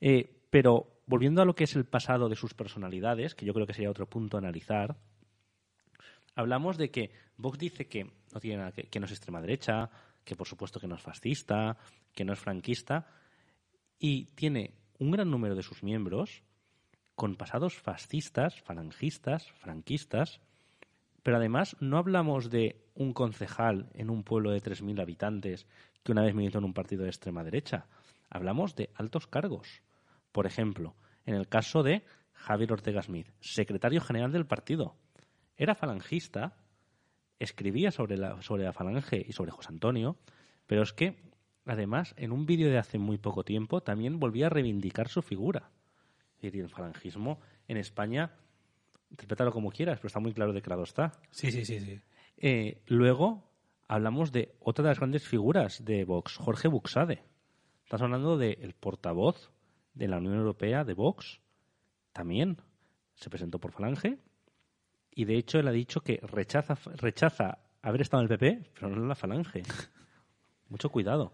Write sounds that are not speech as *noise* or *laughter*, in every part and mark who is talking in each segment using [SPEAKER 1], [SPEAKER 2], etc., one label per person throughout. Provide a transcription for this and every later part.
[SPEAKER 1] Eh, pero volviendo a lo que es el pasado de sus personalidades, que yo creo que sería otro punto a analizar, hablamos de que Vox dice que no tiene que, no es extrema derecha, que por supuesto que no es fascista, que no es franquista, y tiene un gran número de sus miembros con pasados fascistas, falangistas, franquistas, pero además no hablamos de un concejal en un pueblo de 3.000 habitantes que una vez militó en un partido de extrema derecha. Hablamos de altos cargos. Por ejemplo, en el caso de Javier Ortega Smith, secretario general del partido. Era falangista, escribía sobre la, sobre la falange y sobre José Antonio, pero es que, además, en un vídeo de hace muy poco tiempo también volvía a reivindicar su figura. Y el falangismo en España, interprétalo como quieras, pero está muy claro de qué lado está.
[SPEAKER 2] Sí, sí, sí. sí.
[SPEAKER 1] Eh, luego hablamos de otra de las grandes figuras de Vox, Jorge Buxade. Estás hablando del portavoz de la Unión Europea, de Vox, también se presentó por Falange y de hecho él ha dicho que rechaza, rechaza haber estado en el PP, pero no en la Falange. Mucho cuidado.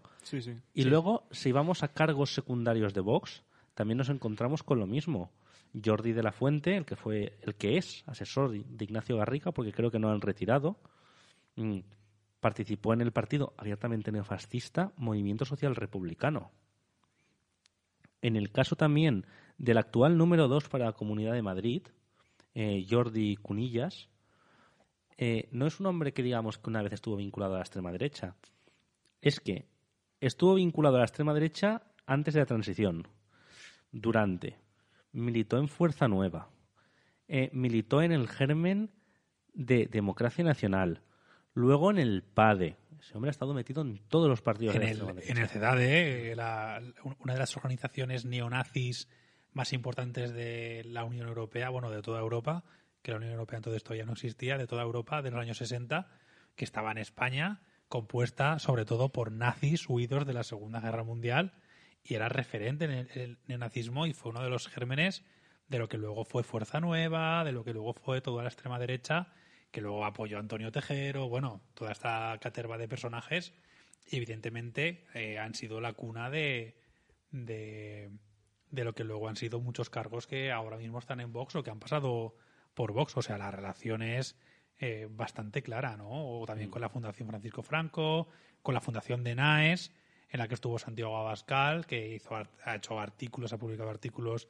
[SPEAKER 1] y luego, si vamos a cargos secundarios de Vox, también nos encontramos con lo mismo. Jordi de la Fuente, el que fue, el que es asesor de Ignacio Garriga, porque creo que no han retirado, mm, participó en el partido abiertamente neofascista Movimiento Social Republicano. En el caso también del actual número 2 para la Comunidad de Madrid, eh, Jordi Cunillas, eh, no es un hombre que digamos que una vez estuvo vinculado a la extrema derecha. Es que estuvo vinculado a la extrema derecha antes de la transición, durante, militó en Fuerza Nueva, eh, militó en el germen de Democracia Nacional, luego en el PADE, ese hombre ha estado metido en todos los partidos. En, el, en CEDADE,
[SPEAKER 2] ¿eh? una de las organizaciones neonazis más importantes de la Unión Europea, bueno, de toda Europa, que la Unión Europea entonces todavía no existía, de toda Europa, de los años 60, que estaba en España, compuesta sobre todo por nazis huidos de la Segunda Guerra Mundial, y era referente en el, el neonazismo y fue uno de los gérmenes de lo que luego fue Fuerza Nueva, de lo que luego fue toda la extrema derecha que luego apoyó a Antonio Tejero, bueno, toda esta caterva de personajes, evidentemente eh, han sido la cuna de, de, lo que luego han sido muchos cargos que ahora mismo están en Vox o que han pasado por Vox. O sea, la relación es eh, bastante clara, ¿no? O también mm. con la Fundación Francisco Franco, con la Fundación de NAES, en la que estuvo Santiago Abascal, que hizo, ha hecho artículos, ha publicado artículos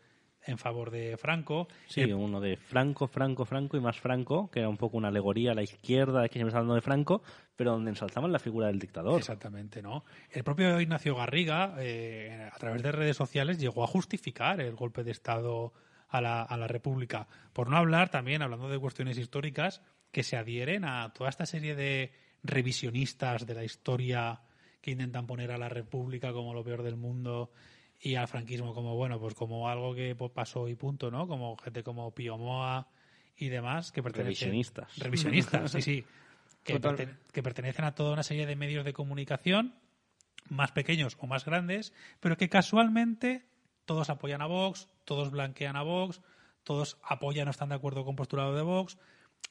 [SPEAKER 2] en favor de Franco.
[SPEAKER 1] Sí, eh, uno de Franco, Franco, Franco y más Franco, que era un poco una alegoría a la izquierda, de que siempre está hablando de Franco, pero donde ensalzaban la figura del
[SPEAKER 2] dictador. Exactamente, ¿no? El propio Ignacio Garriga, eh, a través de redes sociales, llegó a justificar el golpe de Estado a la, a la República. Por no hablar también, hablando de cuestiones históricas, que se adhieren a toda esta serie de revisionistas de la historia que intentan poner a la República como lo peor del mundo y al franquismo como bueno pues como algo que pues, pasó y punto no como gente como Pío Moa y demás que pertenecen revisionistas revisionistas sí sí *laughs* que, pertenecen a toda una serie de medios de comunicación más pequeños o más grandes pero que casualmente todos apoyan a Vox todos blanquean a Vox todos apoyan o están de acuerdo con postulado de Vox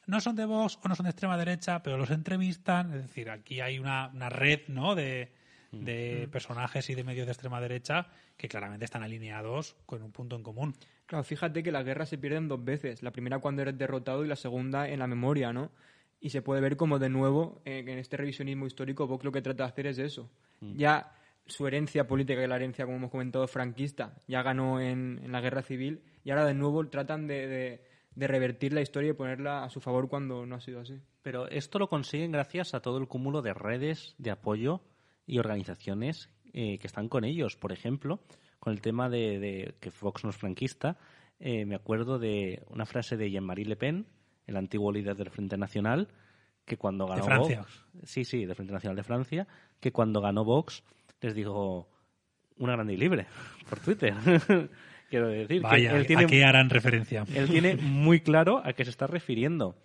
[SPEAKER 2] no son de Vox o no son de extrema derecha pero los entrevistan es decir aquí hay una, una red no de de personajes y de medios de extrema derecha que claramente están alineados con un punto en común.
[SPEAKER 1] Claro, fíjate que las guerras se pierden dos veces, la primera cuando eres derrotado y la segunda en la memoria, ¿no? Y se puede ver como de nuevo eh, en este revisionismo histórico Vox lo que trata de hacer es eso. Mm. Ya su herencia política, y la herencia, como hemos comentado, franquista, ya ganó en, la guerra civil y ahora de nuevo tratan de revertir la historia y ponerla a su favor cuando no ha sido así. Pero esto lo consiguen gracias a todo el cúmulo de redes de apoyo y organizaciones eh, que están con ellos. Por ejemplo, con el tema de, que Fox no es franquista, eh, me acuerdo de una frase de Jean-Marie Le Pen, el antiguo líder del Frente Nacional, que cuando ganó Vox, sí, sí, del Frente Nacional de Francia, que cuando ganó Vox les dijo una grande y libre *laughs* por Twitter. *laughs* Quiero decir que ¿a qué harán referencia? Él tiene muy claro a qué se está refiriendo.